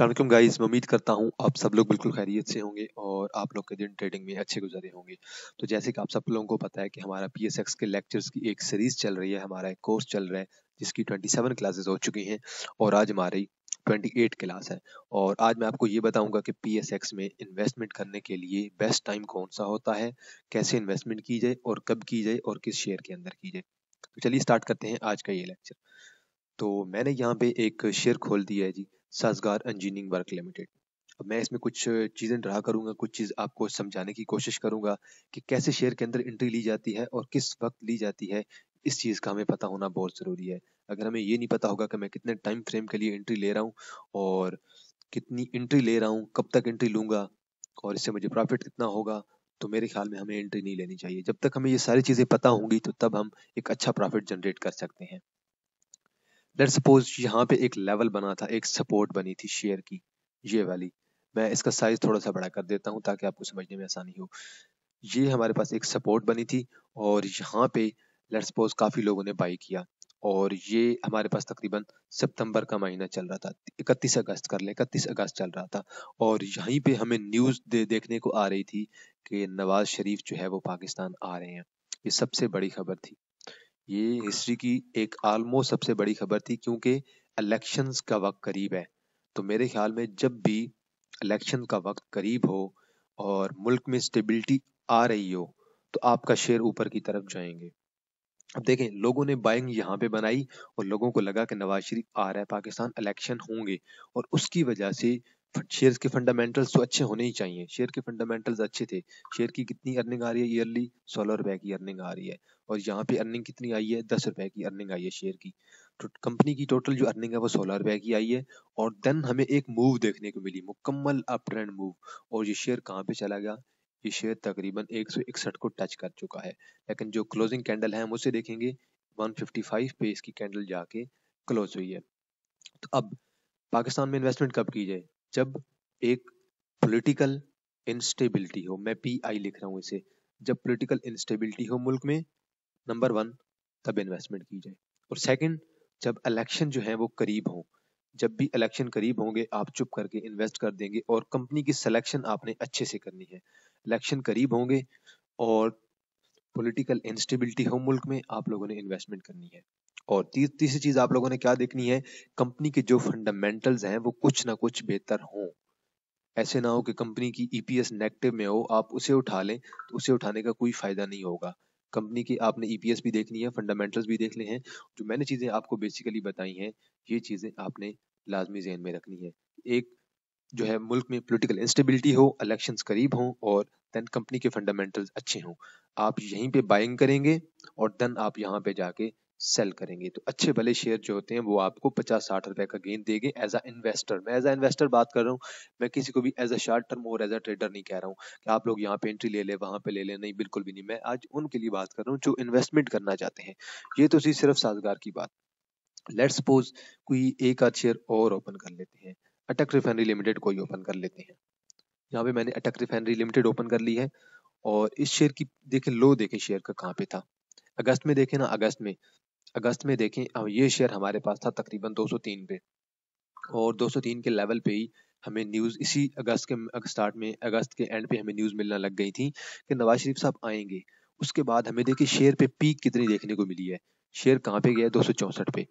अल्लाम गाइज उम्मीद करता हूँ आप सब लोग बिल्कुल खैरियत से होंगे और आप लोग के दिन ट्रेडिंग में अच्छे गुजरे होंगे तो जैसे कि आप सब लोगों को पता है कि हमारा पी एस एक्स के लेक्चर्स की एक सीरीज़ चल रही है हमारा एक कोर्स चल रहा है जिसकी 27 क्लासेस हो चुकी हैं और आज हमारी 28 क्लास है और आज मैं आपको ये बताऊँगा कि पी एस एक्स में इन्वेस्टमेंट करने के लिए बेस्ट टाइम कौन सा होता है कैसे इन्वेस्टमेंट की जाए और कब की जाए और किस शेयर के अंदर की जाए तो चलिए स्टार्ट करते हैं आज का ये लेक्चर तो मैंने यहाँ पे एक शेयर खोल दिया है जी साजगार इंजीनियरिंग वर्क लिमिटेड अब मैं इसमें कुछ चीज़ें ड्रा करूंगा कुछ चीज़ आपको समझाने की कोशिश करूंगा कि कैसे शेयर के अंदर एंट्री ली जाती है और किस वक्त ली जाती है इस चीज़ का हमें पता होना बहुत ज़रूरी है अगर हमें ये नहीं पता होगा कि मैं कितने टाइम फ्रेम के लिए एंट्री ले रहा हूँ और कितनी एंट्री ले रहा हूँ कब तक एंट्री लूँगा और इससे मुझे प्रॉफिट कितना होगा तो मेरे ख्याल में हमें एंट्री नहीं लेनी चाहिए जब तक हमें ये सारी चीज़ें पता होंगी तो तब हम एक अच्छा प्रॉफिट जनरेट कर सकते हैं लेट सपोज यहाँ पे एक लेवल बना था एक सपोर्ट बनी थी शेयर की ये वाली मैं इसका साइज थोड़ा सा बड़ा कर देता हूँ ताकि आपको समझने में आसानी हो ये हमारे पास एक सपोर्ट बनी थी और यहाँ पे लेट सपोज काफ़ी लोगों ने बाई किया और ये हमारे पास तकरीबन सितंबर का महीना चल रहा था इकतीस अगस्त कर ले इकतीस अगस्त चल रहा था और यहीं पे हमें न्यूज़ दे देखने को आ रही थी कि नवाज शरीफ जो है वो पाकिस्तान आ रहे हैं ये सबसे बड़ी खबर थी ये हिस्ट्री की एक आलमोस्ट सबसे बड़ी खबर थी क्योंकि इलेक्शंस का वक्त करीब है तो मेरे ख्याल में जब भी इलेक्शन का वक्त करीब हो और मुल्क में स्टेबिलिटी आ रही हो तो आपका शेयर ऊपर की तरफ जाएंगे अब देखें लोगों ने बाइंग यहाँ पे बनाई और लोगों को लगा कि नवाज शरीफ आ रहा है पाकिस्तान इलेक्शन होंगे और उसकी वजह से शेयर्स के फंडामेंटल्स तो अच्छे होने ही चाहिए शेयर के फंडामेंटल्स अच्छे थे शेयर की कितनी अर्निंग आ रही है ईयरली सोलह रुपए की अर्निंग आ रही है और यहाँ पे अर्निंग कितनी आई है दस रुपए की अर्निंग आई है शेयर की तो कंपनी की टोटल जो अर्निंग है वो सोलह रुपए की आई है और देन हमें एक मूव देखने को मिली मुकम्मल अप ट्रेंड मूव और ये शेयर कहाँ पे चला गया ये शेयर तकरीबन इकसठ को टच कर चुका है लेकिन जो क्लोजिंग कैंडल है हम उसे देखेंगे फाइव पे इसकी कैंडल जाके क्लोज हुई है तो अब पाकिस्तान में इन्वेस्टमेंट कब की जाए जब एक पॉलिटिकल इंस्टेबिलिटी हो मैं पी आई लिख रहा हूँ इसे जब पॉलिटिकल इंस्टेबिलिटी हो मुल्क में नंबर वन तब इन्वेस्टमेंट की जाए और सेकंड जब इलेक्शन जो है वो करीब हो जब भी इलेक्शन करीब होंगे आप चुप करके इन्वेस्ट कर देंगे और कंपनी की सिलेक्शन आपने अच्छे से करनी है इलेक्शन करीब होंगे और पॉलिटिकल इंस्टेबिलिटी हो मुल्क में आप लोगों ने इन्वेस्टमेंट करनी है और तीसरी चीज आप लोगों ने क्या देखनी है कंपनी के जो फंडामेंटल्स हैं वो कुछ ना कुछ बेहतर हों ऐसे ना हो कि कंपनी की ईपीएस e नेगेटिव में हो आप उसे उठा लें तो उसे उठाने का कोई फायदा नहीं होगा कंपनी की आपने ईपीएस e भी देखनी है फंडामेंटल्स भी देख ले हैं जो मैंने चीजें आपको बेसिकली बताई हैं ये चीजें आपने लाजमी जहन में रखनी है एक जो है मुल्क में पॉलिटिकल इंस्टेबिलिटी हो इलेक्शंस करीब हों और देन कंपनी के फंडामेंटल्स अच्छे हों आप यहीं पे बाइंग करेंगे और देन आप यहाँ पे जाके सेल करेंगे तो अच्छे भले शेयर जो होते हैं वो आपको पचास साठ रुपए का गेंद देंगे एज अ इन्वेस्टर मैं एज अ इन्वेस्टर बात कर रहा हूँ मैं किसी को भी एज अ शॉर्ट टर्म और एज अ ट्रेडर नहीं कह रहा हूँ कि आप लोग यहाँ पे एंट्री ले ले वहाँ पे ले ले नहीं बिल्कुल भी नहीं मैं आज उनके लिए बात कर रहा हूँ जो इन्वेस्टमेंट करना चाहते हैं ये तो सिर्फ साजगार की बात लेट सपोज कोई एक आध शेयर और ओपन कर लेते हैं अटक रिफाइनरी लिमिटेड को ही ओपन कर लेते हैं यहाँ पे मैंने अटक रिफाइनरी लिमिटेड ओपन कर ली है और इस शेयर की देखें लो देखें शेयर का कहाँ पे था अगस्त में देखें ना अगस्त में अगस्त में देखें अब ये शेयर हमारे पास था तकरीबन 203 पे और 203 के लेवल पे ही हमें न्यूज़ इसी अगस्त के स्टार्ट में अगस्त के एंड पे हमें न्यूज़ मिलना लग गई थी कि नवाज शरीफ साहब आएंगे उसके बाद हमें देखिए शेयर पे पीक कितनी देखने को मिली है शेयर कहाँ पे गया दो पे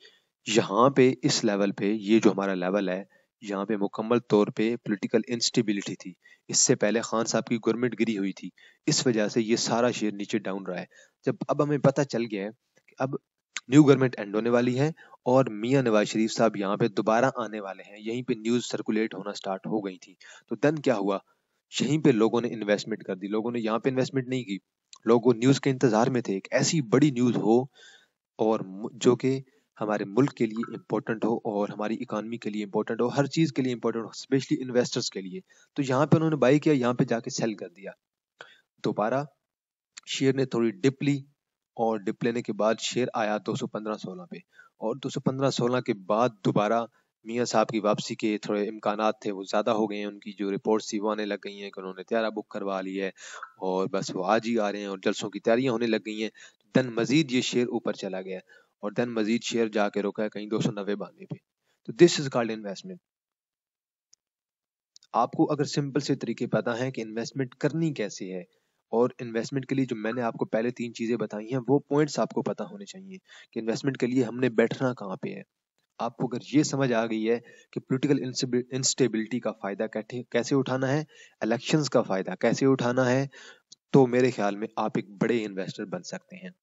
यहाँ पे इस लेवल पे ये जो हमारा लेवल है यहाँ पे मुकम्मल तौर पे पॉलिटिकल इंस्टेबिलिटी थी इससे पहले खान साहब की गवर्नमेंट गिरी हुई थी इस वजह से ये सारा शेयर नीचे डाउन रहा है जब अब हमें पता चल गया है कि अब न्यू गवर्नमेंट एंड होने वाली है और मियाँ नवाज शरीफ साहब यहाँ पे दोबारा आने वाले हैं यहीं पे न्यूज़ सर्कुलेट होना स्टार्ट हो गई थी तो देन क्या हुआ यहीं पे लोगों ने इन्वेस्टमेंट कर दी लोगों ने यहाँ पे इन्वेस्टमेंट नहीं की लोगों न्यूज़ के इंतज़ार में थे एक ऐसी बड़ी न्यूज़ हो और जो कि हमारे मुल्क के लिए इंपॉर्टेंट हो और हमारी इकानमी के लिए इंपॉर्टेंट हो हर चीज़ के लिए इंपॉर्टेंट हो स्पेशली इन्वेस्टर्स के लिए तो यहाँ पे उन्होंने बाई किया यहाँ पे जाके सेल कर दिया दोबारा शेयर ने थोड़ी डिप ली और डिप लेने के बाद शेयर आया दो सौ पे और दो सौ के बाद दोबारा मियाँ साहब की वापसी के थोड़े इम्कान थे वो ज़्यादा हो गए हैं उनकी जो रिपोर्ट थी वो आने लग गई हैं कि उन्होंने तैयारा बुक करवा ली है और बस वो आज ही आ रहे हैं और जलसों की तैयारियां होने लग गई हैं दन मजीद ये शेयर ऊपर चला गया और देन मजीद शेयर जाके रुका है कहीं दो सौ नब्बे बानवे पे तो दिस इज कॉल्ड इन्वेस्टमेंट आपको अगर सिंपल से तरीके पता है कि इन्वेस्टमेंट करनी कैसे है और इन्वेस्टमेंट के लिए जो मैंने आपको पहले तीन चीज़ें बताई हैं वो पॉइंट्स आपको पता होने चाहिए कि इन्वेस्टमेंट के लिए हमने बैठना कहाँ पे है आपको अगर ये समझ आ गई है कि पॉलिटिकल इंस्टेबिलिटी का फ़ायदा कैसे उठाना है इलेक्शंस का फ़ायदा कैसे उठाना है तो मेरे ख्याल में आप एक बड़े इन्वेस्टर बन सकते हैं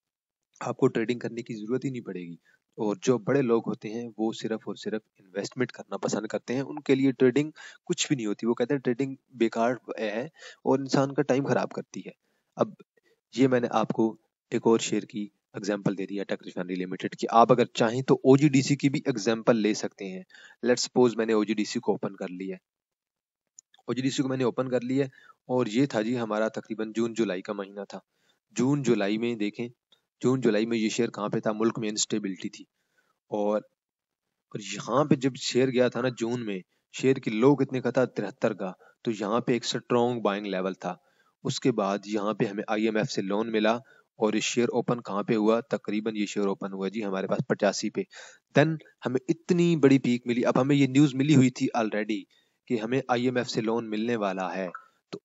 आपको ट्रेडिंग करने की ज़रूरत ही नहीं पड़ेगी और जो बड़े लोग होते हैं वो सिर्फ और सिर्फ इन्वेस्टमेंट करना पसंद करते हैं उनके लिए ट्रेडिंग कुछ भी नहीं होती वो कहते हैं ट्रेडिंग बेकार है और इंसान का टाइम ख़राब करती है अब ये मैंने आपको एक और शेयर की एग्जाम्पल दे दिया टक रिफाइनरी लिमिटेड की आप अगर चाहें तो ओ की भी एग्जाम्पल ले सकते हैं लेट सपोज मैंने ओ को ओपन कर लिया ओ को मैंने ओपन कर लिया और ये था जी हमारा तकरीबन जून जुलाई का महीना था जून जुलाई में देखें जून जुलाई में ये शेयर कहाँ पे था मुल्क में इनस्टेबिलिटी थी और और यहाँ पे जब शेयर गया था ना जून में शेयर की लो कितने का था तिहत्तर का तो यहाँ पे एक स्ट्रॉन्ग बाइंग लेवल था उसके बाद यहाँ पे हमें आईएमएफ से लोन मिला और ये शेयर ओपन कहाँ पे हुआ तकरीबन ये शेयर ओपन हुआ जी हमारे पास पचासी पे देन हमें इतनी बड़ी पीक मिली अब हमें ये न्यूज़ मिली हुई थी ऑलरेडी कि हमें आई से लोन मिलने वाला है तो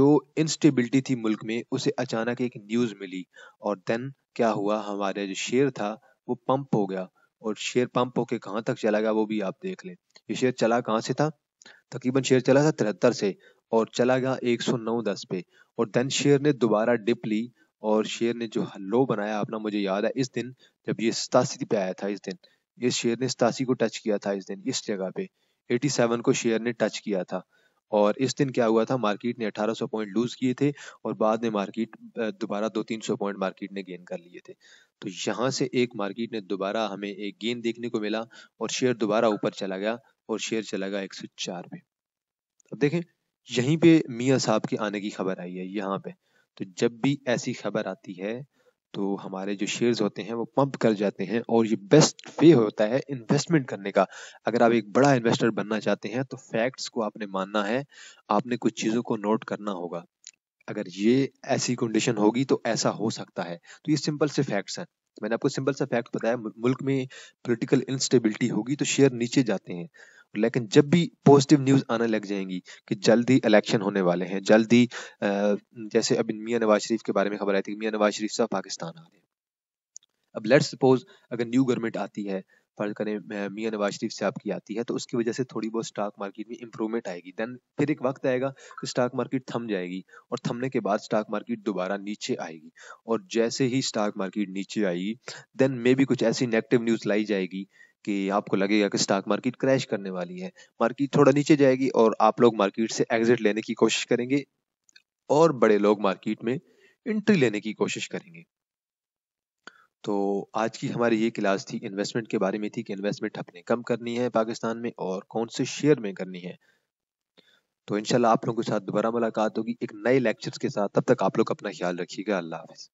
जो इंस्टेबिलिटी थी मुल्क में उसे अचानक एक न्यूज़ मिली और देन क्या हुआ हमारे जो शेर था वो पंप हो गया और शेर पंप होके कहाँ तक चला गया वो भी आप देख लें ये शेर चला कहाँ से था तकरीबन शेयर चला था तिहत्तर से और चला गया एक सौ नौ दस पे और देन शेयर ने दोबारा डिप ली और शेयर ने जो लो बनाया अपना मुझे याद है इस दिन जब ये सतासी पे आया था इस दिन इस शेयर ने सतासी को टच किया था इस दिन इस जगह पे 87 को शेयर ने टच किया था और इस दिन क्या हुआ था मार्केट ने 1800 पॉइंट लूज किए थे और बाद में मार्केट दोबारा दो तीन सौ पॉइंट मार्केट ने गेन कर लिए थे तो यहाँ से एक मार्केट ने दोबारा हमें एक गेन देखने को मिला और शेयर दोबारा ऊपर चला गया और शेयर चला गया एक सौ चार पे अब देखें यहीं पे मियाँ साहब के आने की खबर आई है यहाँ पे तो जब भी ऐसी खबर आती है तो हमारे जो शेयर्स होते हैं वो पंप कर जाते हैं और ये बेस्ट वे होता है इन्वेस्टमेंट करने का अगर आप एक बड़ा इन्वेस्टर बनना चाहते हैं तो फैक्ट्स को आपने मानना है आपने कुछ चीज़ों को नोट करना होगा अगर ये ऐसी कंडीशन होगी तो ऐसा हो सकता है तो ये सिंपल से फैक्ट्स हैं मैंने आपको सिंपल सा फैक्ट बताया मुल्क में पोलिटिकल इंस्टेबिलिटी होगी तो शेयर नीचे जाते हैं लेकिन जब भी पॉजिटिव न्यूज़ आने लग जाएंगी कि जल्दी इलेक्शन होने वाले हैं जल्दी जैसे अभी मियाँ नवाज शरीफ के बारे में खबर आई थी मियाँ नवाज शरीफ साहब पाकिस्तान आ रहे हैं अब लेट्स सपोज अगर न्यू गवर्नमेंट आती है फर्ज करें मियाँ नवाज शरीफ साहब की आती है तो उसकी वजह से थोड़ी बहुत स्टॉक मार्केट में इंप्रूवमेंट आएगी देन फिर एक वक्त आएगा कि स्टॉक मार्केट थम जाएगी और थमने के बाद स्टॉक मार्केट दोबारा नीचे आएगी और जैसे ही स्टॉक मार्केट नीचे आएगी देन मे भी कुछ ऐसी नेगेटिव न्यूज़ लाई जाएगी कि आपको लगेगा कि स्टॉक मार्केट क्रैश करने वाली है मार्केट थोड़ा नीचे जाएगी और आप लोग मार्केट से एग्जिट लेने की कोशिश करेंगे और बड़े लोग मार्केट में एंट्री लेने की कोशिश करेंगे तो आज की हमारी ये क्लास थी इन्वेस्टमेंट के बारे में थी कि इन्वेस्टमेंट अपने कम करनी है पाकिस्तान में और कौन से शेयर में करनी है तो इनशाला आप लोगों के साथ दोबारा मुलाकात होगी एक नए लेक्चर्स के साथ तब तक आप लोग अपना ख्याल रखिएगा अल्लाह हाफिज़